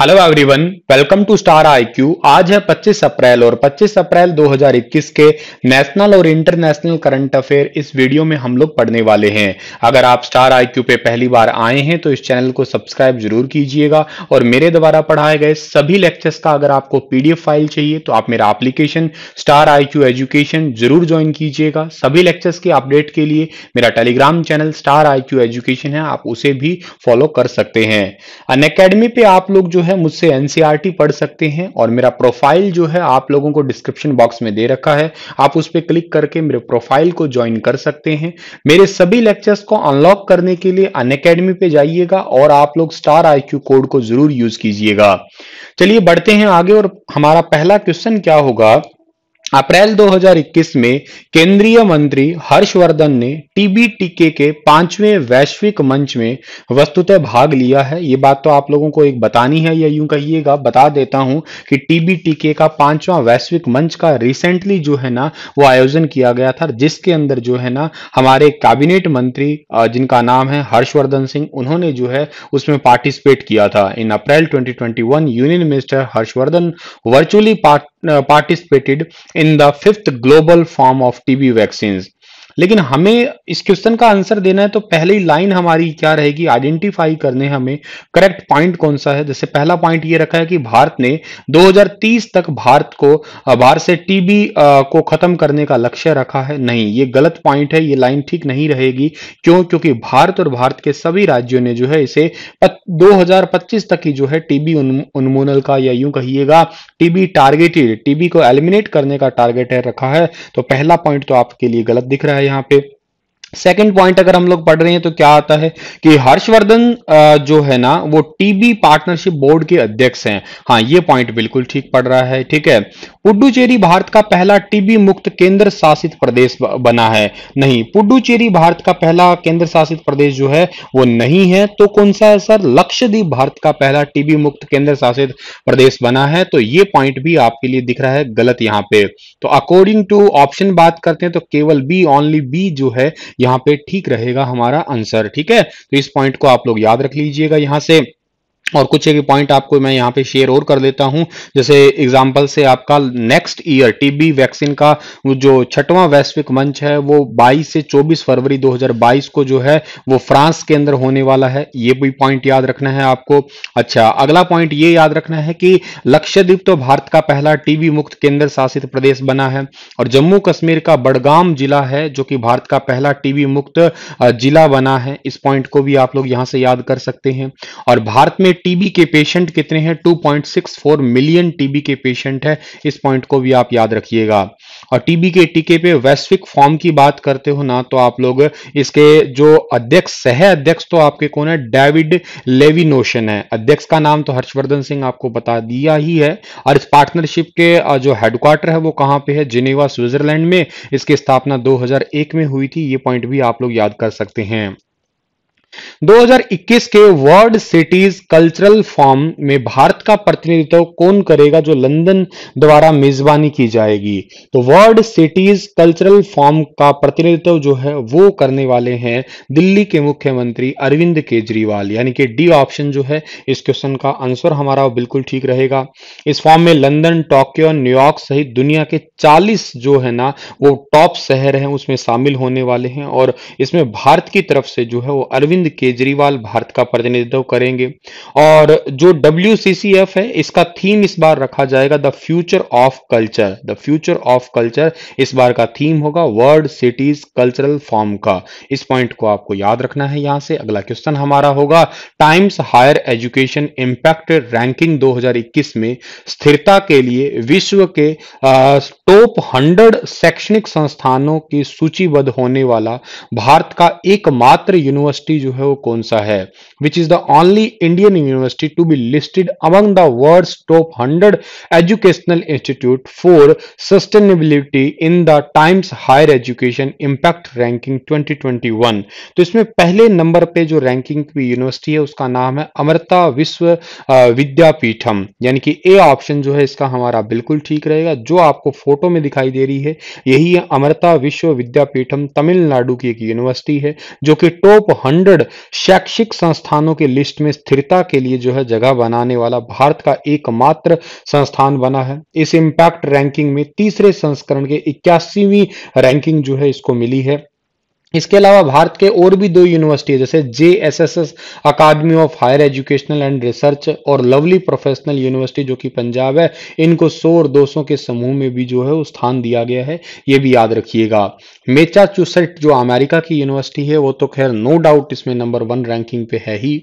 hello everyone welcome to star IQ आज है 25 अप्रैल और 25 अप्रैल 2021 के नेशनल और इंटरनेशनल करंट अफेयर इस वीडियो में हम लोग पढ़ने वाले हैं अगर आप स्टार आईक्यू पे पहली बार आए हैं तो इस चैनल को सब्सक्राइब जरूर कीजिएगा और मेरे द्वारा पढ़ाए गए सभी लेक्चर्स का अगर आपको पीडीएफ फाइल चाहिए तो आप मेरा एप्लीकेशन स्टार आई एजुकेशन जरूर ज्वाइन कीजिएगा सभी लेक्चर्स के अपडेट के लिए मेरा Telegram channel star I education है आप उसे भी फॉलो कर सकते हैं अन पे आप लोग जो है है मुझसे एनसीआरटी e पढ़ सकते हैं और मेरा प्रोफाइल जो है आप लोगों को डिस्क्रिप्शन बॉक्स में दे रखा है आप उस पर क्लिक करके मेरे प्रोफाइल को ज्वाइन कर सकते हैं मेरे सभी लेक्चर्स को अनलॉक करने के लिए अन अकेडमी पे जाइएगा और आप लोग स्टार आई कोड को जरूर यूज कीजिएगा चलिए बढ़ते हैं आगे और हमारा पहला क्वेश्चन क्या होगा अप्रैल 2021 में केंद्रीय मंत्री हर्षवर्धन ने टीबी टीके के पांचवें वैश्विक मंच में वस्तुतः भाग लिया है ये बात तो आप लोगों को एक बतानी है या यूं कहिएगा बता देता हूं कि टीबी टीके का पांचवा वैश्विक मंच का रिसेंटली जो है ना वो आयोजन किया गया था जिसके अंदर जो है ना हमारे कैबिनेट मंत्री जिनका नाम है हर्षवर्धन सिंह उन्होंने जो है उसमें पार्टिसिपेट किया था in April twenty union minister Harshvardhan virtually part Uh, participated in the fifth global form of TB vaccines लेकिन हमें इस क्वेश्चन का आंसर देना है तो पहली लाइन हमारी क्या रहेगी आइडेंटिफाई करने हमें करेक्ट पॉइंट कौन सा है जैसे पहला पॉइंट ये रखा है कि भारत ने 2030 तक भारत को भारत से टीबी को खत्म करने का लक्ष्य रखा है नहीं ये गलत पॉइंट है ये लाइन ठीक नहीं रहेगी क्यों क्योंकि भारत और भारत के सभी राज्यों ने जो है इसे दो तक ही जो है टीबी उन्मूलन का या यूं कहिएगा टीबी टारगेटेड टीबी को एलिमिनेट करने का टारगेट है रखा है तो पहला पॉइंट तो आपके लिए गलत दिख रहा है यहाँ पे सेकेंड पॉइंट अगर हम लोग पढ़ रहे हैं तो क्या आता है कि हर्षवर्धन जो है ना वो टीबी पार्टनरशिप बोर्ड के अध्यक्ष हैं हाँ ये पॉइंट बिल्कुल ठीक पढ़ रहा है ठीक है पुडुचेरी भारत का पहला टीबी मुक्त केंद्र शासित प्रदेश बना है नहीं पुडुचेरी भारत का पहला केंद्र शासित प्रदेश जो है वो नहीं है तो कौन सा है सर लक्षद्वीप भारत का पहला टीबी मुक्त केंद्र शासित प्रदेश बना है तो ये पॉइंट भी आपके लिए दिख रहा है गलत यहाँ पे तो अकॉर्डिंग टू ऑप्शन बात करते हैं तो केवल बी ओनली बी जो है यहां पे ठीक रहेगा हमारा आंसर ठीक है तो इस पॉइंट को आप लोग याद रख लीजिएगा यहां से और कुछ एक पॉइंट आपको मैं यहाँ पे शेयर और कर देता हूँ जैसे एग्जाम्पल से आपका नेक्स्ट ईयर टीबी वैक्सीन का जो छठवां वैश्विक मंच है वो 22 से 24 फरवरी 2022 को जो है वो फ्रांस के अंदर होने वाला है ये भी पॉइंट याद रखना है आपको अच्छा अगला पॉइंट ये याद रखना है कि लक्षद्वीप तो भारत का पहला टीबी मुक्त केंद्र शासित प्रदेश बना है और जम्मू कश्मीर का बड़गाम जिला है जो कि भारत का पहला टीबी मुक्त जिला बना है इस पॉइंट को भी आप लोग यहाँ से याद कर सकते हैं और भारत में टीबी के पेशेंट कितने हैं 2.64 मिलियन टीबी के पेशेंट है इस पॉइंट को भी आप याद रखिएगा और टीबी के टीके पे वैश्विक फॉर्म की बात करते हो ना तो आप लोग इसके जो अध्यक्ष सह अध्यक्ष तो आपके कौन है डेविड लेविनोशन है अध्यक्ष का नाम तो हर्षवर्धन सिंह आपको बता दिया ही है और इस पार्टनरशिप के जो हेडक्वार्टर है वो कहां पे है जिनेवा स्विट्जरलैंड में इसकी स्थापना 2001 में हुई थी ये पॉइंट भी आप लोग याद कर सकते हैं 2021 के वर्ल्ड सिटीज कल्चरल फॉर्म में भारत का प्रतिनिधित्व कौन करेगा जो लंदन द्वारा मेजबानी की जाएगी तो वर्ल्ड सिटीज कल्चरल फॉर्म का प्रतिनिधित्व जो है वो करने वाले हैं दिल्ली के मुख्यमंत्री अरविंद केजरीवाल यानी कि डी ऑप्शन जो है इस क्वेश्चन का आंसर हमारा बिल्कुल ठीक रहेगा इस फॉर्म में लंदन टोक्यो न्यूयॉर्क सहित दुनिया के चालीस जो है ना वो टॉप शहर है उसमें शामिल होने वाले हैं और इसमें भारत की तरफ से जो है वो अरविंद केजरीवाल भारत का प्रतिनिधित्व करेंगे और जो डब्ल्यू है इसका थीम इस बार रखा जाएगा the future of culture the future of culture इस बार का थीम होगा वर्ल्ड सिटीज कल्चरल फॉर्म का इस पॉइंट को आपको याद रखना है यहां से अगला क्वेश्चन हमारा होगा Times higher education impact ranking 2021 में स्थिरता के लिए विश्व के टॉप हंड्रेड शैक्षणिक संस्थानों की सूचीबद्ध होने वाला भारत का एकमात्र यूनिवर्सिटी जो जो है वो कौन सा है which is the only Indian university to be listed among the world top hundred educational institute for sustainability in the Times higher education impact ranking 2021 तो इसमें पहले नंबर पे जो रैंकिंग की यूनिवर्सिटी है उसका नाम है अमृता विश्व विद्यापीठम यानी कि ए ऑप्शन जो है इसका हमारा बिल्कुल ठीक रहेगा जो आपको फोटो में दिखाई दे रही है यही है अमृता विश्व विद्यापीठम तमिलनाडु की एक यूनिवर्सिटी है जो कि टॉप हंड्रेड रजिस्टर्ड शैक्षिक संस्थानों के लिस्ट में स्थिरता के लिए जो है जगह बनाने वाला भारत का एकमात्र संस्थान बना है इस इंपैक्ट रैंकिंग में तीसरे संस्करण के इक्यासीवीं रैंकिंग जो है इसको मिली है इसके अलावा भारत के और भी दो यूनिवर्सिटी जैसे J S S S academy of higher educational and research और लवली प्रोफेशनल यूनिवर्सिटी जो कि पंजाब है इनको सौ और दो सौ के समूह में भी जो है वो स्थान दिया गया है ये भी याद रखिएगा मेचा चूसेट जो अमेरिका की यूनिवर्सिटी है वो तो खैर नो डाउट इसमें नंबर वन रैंकिंग पे है ही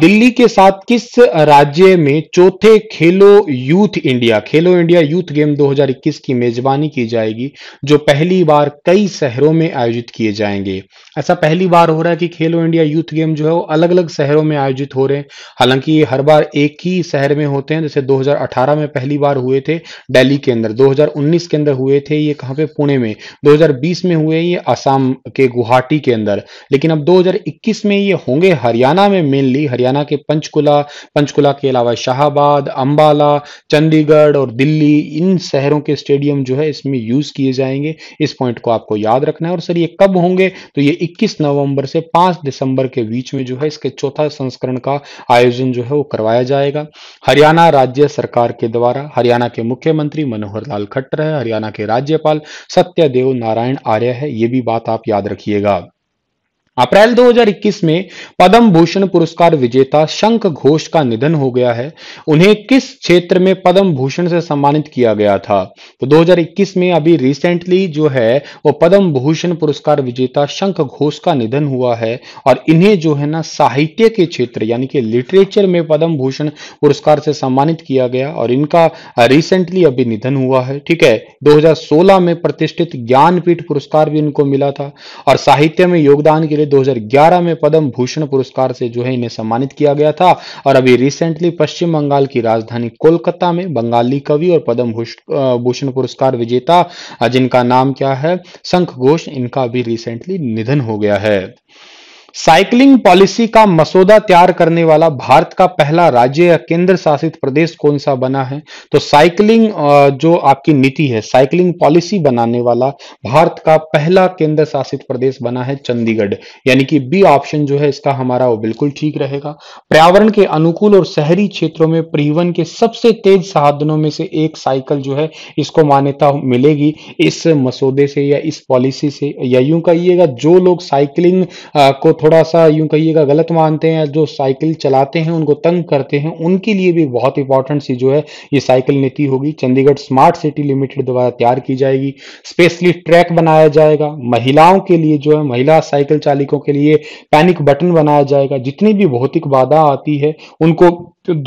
दिल्ली के साथ किस राज्य में चौथे Khelo youth India Khelo India youth game 2021 की मेजबानी की जाएगी जो पहली बार कई शहरों में आयोजित किए जाएंगे ऐसा पहली बार हो रहा है कि खेलो इंडिया यूथ गेम जो है वो अलग अलग शहरों में आयोजित हो रहे हैं हालांकि ये हर बार एक ही शहर में होते हैं जैसे 2018 में पहली बार हुए थे दिल्ली के अंदर 2019 के अंदर हुए थे ये कहाँ पे पुणे में 2020 में हुए ये आसाम के गुवाहाटी के अंदर लेकिन अब 2021 में ये होंगे हरियाणा में मेनली हरियाणा के पंचकुला पंचकुला के अलावा शाहबाद अम्बाला चंडीगढ़ और दिल्ली इन शहरों के स्टेडियम जो है इसमें यूज किए जाएंगे इस पॉइंट को आपको याद रखना है और सर ये कब कब होंगे तो ये 21 नवंबर से 5 दिसंबर के बीच में जो है इसके चौथा संस्करण का आयोजन जो है वो करवाया जाएगा हरियाणा राज्य सरकार के द्वारा हरियाणा के मुख्यमंत्री मनोहर लाल खट्टर है हरियाणा के राज्यपाल सत्यदेव नारायण आर्य है ये भी बात आप याद रखिएगा अप्रैल 2021 में पद्म भूषण पुरस्कार विजेता शंख घोष का निधन हो गया है उन्हें किस क्षेत्र में पद्म भूषण से सम्मानित किया गया था तो 2021 में अभी रिसेंटली जो है वो पद्म भूषण पुरस्कार विजेता शंख घोष का निधन हुआ है और इन्हें जो है ना साहित्य के क्षेत्र यानी कि लिटरेचर में पद्म भूषण पुरस्कार से सम्मानित किया गया और इनका रिसेंटली अभी निधन हुआ है ठीक है दो में प्रतिष्ठित ज्ञानपीठ पुरस्कार भी इनको मिला था और साहित्य में योगदान के लिए 2011 में पद्म भूषण पुरस्कार से जो है इन्हें सम्मानित किया गया था और अभी रिसेंटली पश्चिम बंगाल की राजधानी कोलकाता में बंगाली कवि और पद्म भूषण पुरस्कार विजेता जिनका नाम क्या है शंख घोष इनका भी रिसेंटली निधन हो गया है साइकिलिंग पॉलिसी का मसौदा तैयार करने वाला भारत का पहला राज्य या केंद्र शासित प्रदेश कौन सा बना है तो साइकिलिंग जो आपकी नीति है साइकिलिंग पॉलिसी बनाने वाला भारत का पहला केंद्र शासित प्रदेश बना है चंडीगढ़ यानी कि बी ऑप्शन जो है इसका हमारा वो बिल्कुल ठीक रहेगा पर्यावरण के अनुकूल और शहरी क्षेत्रों में परिवहन के सबसे तेज साधनों में से एक साइकिल जो है इसको मान्यता मिलेगी इस मसौदे से या इस पॉलिसी से या यूं कहिएगा जो लोग साइकिलिंग को थोड़ा सा यूं कहिएगा गलत मानते हैं जो साइकिल चलाते हैं उनको तंग करते हैं उनके लिए भी बहुत इंपॉर्टेंट सी जो है ये साइकिल नीति होगी चंडीगढ़ स्मार्ट सिटी लिमिटेड द्वारा तैयार की जाएगी स्पेशली ट्रैक बनाया जाएगा महिलाओं के लिए जो है महिला साइकिल चालकों के लिए पैनिक बटन बनाया जाएगा जितनी भी भौतिक बाधा आती है उनको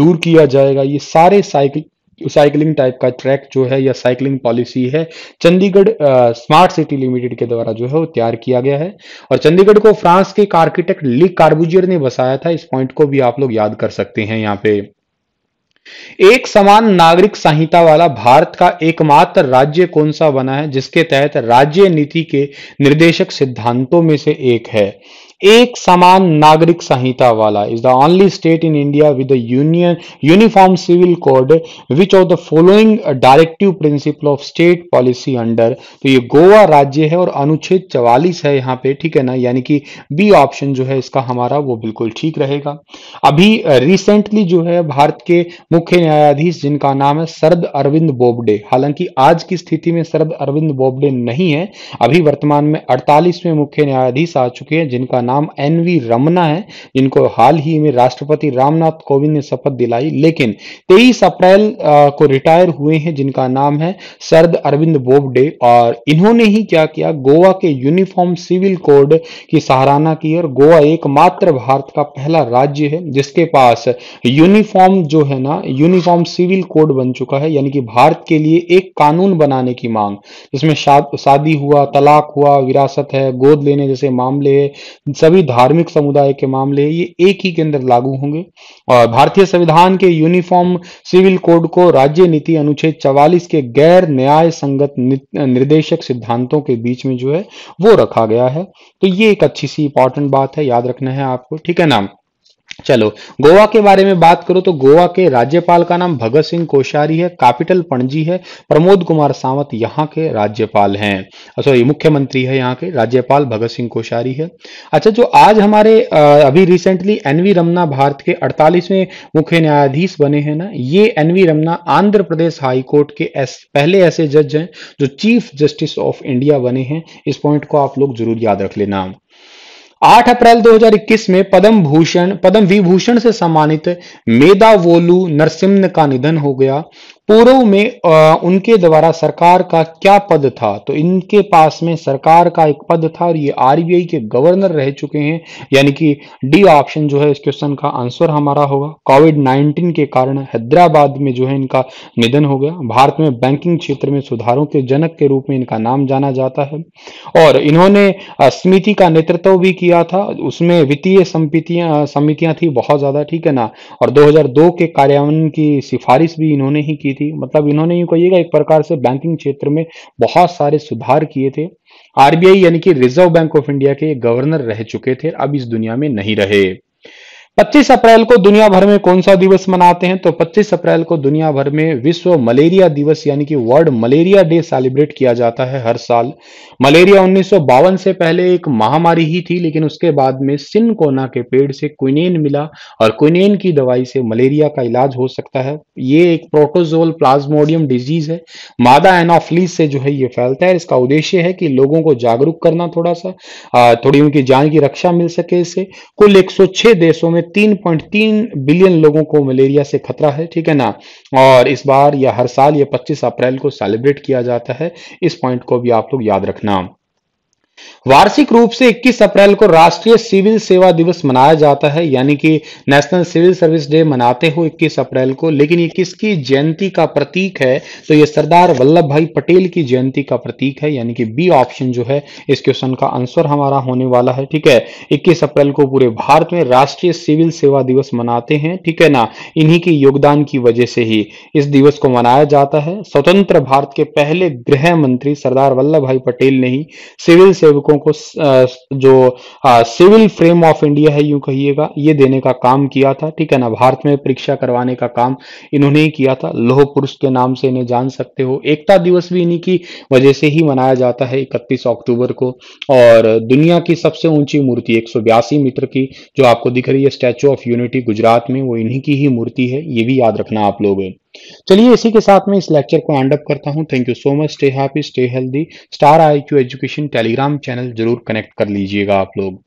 दूर किया जाएगा ये सारे साइकिल साइकिलिंग टाइप का ट्रैक जो है या साइकिलिंग पॉलिसी है चंडीगढ़ स्मार्ट सिटी लिमिटेड के द्वारा जो है वो तैयार किया गया है और चंडीगढ़ को फ्रांस के एक आर्किटेक्ट ली कार्बुजियर ने बसाया था इस पॉइंट को भी आप लोग याद कर सकते हैं यहाँ पे एक समान नागरिक संहिता वाला भारत का एकमात्र राज्य कौन सा बना है जिसके तहत राज्य नीति के निर्देशक सिद्धांतों में से एक है एक समान नागरिक संहिता वाला is the only state in India with union uniform civil code which of the following directive principle of state policy under तो ये गोवा राज्य है और अनुच्छेद चवालीस है यहाँ पे ठीक है ना यानी कि बी ऑप्शन जो है इसका हमारा वो बिल्कुल ठीक रहेगा अभी रिसेंटली जो है भारत के मुख्य न्यायाधीश जिनका नाम है सरद अरविंद बोबडे हालांकि आज की स्थिति में सरद अरविंद बोबडे नहीं है अभी वर्तमान में अड़तालीसवें मुख्य न्यायाधीश आ चुके हैं जिनका नाम नाम एन वी रमना है जिनको हाल ही में राष्ट्रपति रामनाथ कोविंद ने शपथ दिलाई लेकिन 23 अप्रैल को रिटायर हुए हैं जिनका नाम है सरद अरविंद बोबडे और इन्होंने ही क्या किया गोवा के यूनिफॉर्म सिविल कोड की सराहना की और गोवा एकमात्र भारत का पहला राज्य है जिसके पास यूनिफॉर्म जो है ना यूनिफॉर्म सिविल कोड बन चुका है यानी कि भारत के लिए एक कानून बनाने की मांग जिसमें शादी हुआ तलाक हुआ विरासत है गोद लेने जैसे मामले सभी धार्मिक समुदाय के मामले ये एक ही के अंदर लागू होंगे और भारतीय संविधान के यूनिफॉर्म सिविल कोड को राज्य नीति अनुच्छेद 44 के गैर न्याय संगत निर्देशक सिद्धांतों के बीच में जो है वो रखा गया है तो ये एक अच्छी सी इंपॉर्टेंट बात है याद रखना है आपको ठीक है ना चलो गोवा के बारे में बात करो तो गोवा के राज्यपाल का नाम भगत सिंह कोश्यारी है कैपिटल पणजी है प्रमोद कुमार सावंत यहाँ के राज्यपाल हैं सॉरी मुख्यमंत्री है यहाँ के राज्यपाल भगत सिंह कोश्यारी है अच्छा जो आज हमारे अभी रिसेंटली एनवी रमना भारत के 48वें मुख्य न्यायाधीश बने हैं ना ये एनवी रमना आंध्र प्रदेश हाईकोर्ट के एस, पहले ऐसे जज हैं जो चीफ जस्टिस ऑफ इंडिया बने हैं इस पॉइंट को आप लोग जरूर याद रख लेना 8 अप्रैल 2021 में पद्म भूषण पद्म विभूषण से सम्मानित मेदावोलू नरसिम्ह का निधन हो गया पूर्व में आ, उनके द्वारा सरकार का क्या पद था तो इनके पास में सरकार का एक पद था और ये आरबीआई के गवर्नर रह चुके हैं यानी कि डी ऑप्शन जो है इस क्वेश्चन का आंसर हमारा होगा कोविड 19 के कारण हैदराबाद में जो है इनका निधन हो गया भारत में बैंकिंग क्षेत्र में सुधारों के जनक के रूप में इनका नाम जाना जाता है और इन्होंने समिति का नेतृत्व भी किया था उसमें वित्तीय समितियां समितियां थी बहुत ज्यादा ठीक है ना और दो के कार्यान्वयन की सिफारिश भी इन्होंने ही की की थी मतलब इन्होंने यूँ कहिएगा एक प्रकार से बैंकिंग क्षेत्र में बहुत सारे सुधार किए थे आरबीआई यानी कि रिजर्व बैंक ऑफ इंडिया के गवर्नर रह चुके थे अब इस दुनिया में नहीं रहे 25 अप्रैल को दुनिया भर में कौन सा दिवस मनाते हैं तो 25 अप्रैल को दुनिया भर में विश्व मलेरिया दिवस यानी कि वर्ल्ड मलेरिया डे सेलिब्रेट किया जाता है हर साल मलेरिया उन्नीस से पहले एक महामारी ही थी लेकिन उसके बाद में सिनकोना के पेड़ से क्विनेन मिला और क्विनेन की दवाई से मलेरिया का इलाज हो सकता है ये एक प्रोटोजोल प्लाज्मोडियम डिजीज है मादा एनाफ्लीस से जो है ये फैलता है इसका उद्देश्य है कि लोगों को जागरूक करना थोड़ा सा थोड़ी उनकी जान की रक्षा मिल सके इससे कुल एक देशों में 3.3 बिलियन लोगों को मलेरिया से खतरा है ठीक है ना और इस बार या हर साल ये 25 अप्रैल को सेलिब्रेट किया जाता है इस पॉइंट को भी आप लोग याद रखना वार्षिक रूप से 21 अप्रैल को राष्ट्रीय सिविल सेवा दिवस मनाया जाता है यानी कि नेशनल सिविल सर्विस डे मनाते हो 21 अप्रैल को लेकिन ये किसकी जयंती का प्रतीक है तो ये सरदार वल्लभ भाई पटेल की जयंती का प्रतीक है यानी कि बी ऑप्शन जो है इस क्वेश्चन का आंसर हमारा होने वाला है ठीक है इक्कीस अप्रैल को पूरे भारत में राष्ट्रीय सिविल सेवा दिवस मनाते हैं ठीक है ना इन्हीं के योगदान की वजह से ही इस दिवस को मनाया जाता है स्वतंत्र भारत के पहले गृह मंत्री सरदार वल्लभ भाई पटेल ने ही सिविल सेवकों को जो सिविल फ्रेम ऑफ इंडिया है यूं कहिएगा ये देने का काम किया था ठीक है ना भारत में परीक्षा करवाने का काम इन्होंने ही किया था लोह पुरुष के नाम से इन्हें जान सकते हो एकता दिवस भी इन्हीं की वजह से ही मनाया जाता है इकतीस अक्टूबर को और दुनिया की सबसे ऊंची मूर्ति एक मीटर की जो आपको दिख रही है स्टैचू ऑफ यूनिटी गुजरात में वो इन्हीं की ही मूर्ति है ये भी याद रखना आप लोग चलिए इसी के साथ मैं इस लेक्चर को एंड अप करता हूँ thank you so much stay happy stay healthy star I education Telegram channel जरूर कनेक्ट कर लीजिएगा आप लोग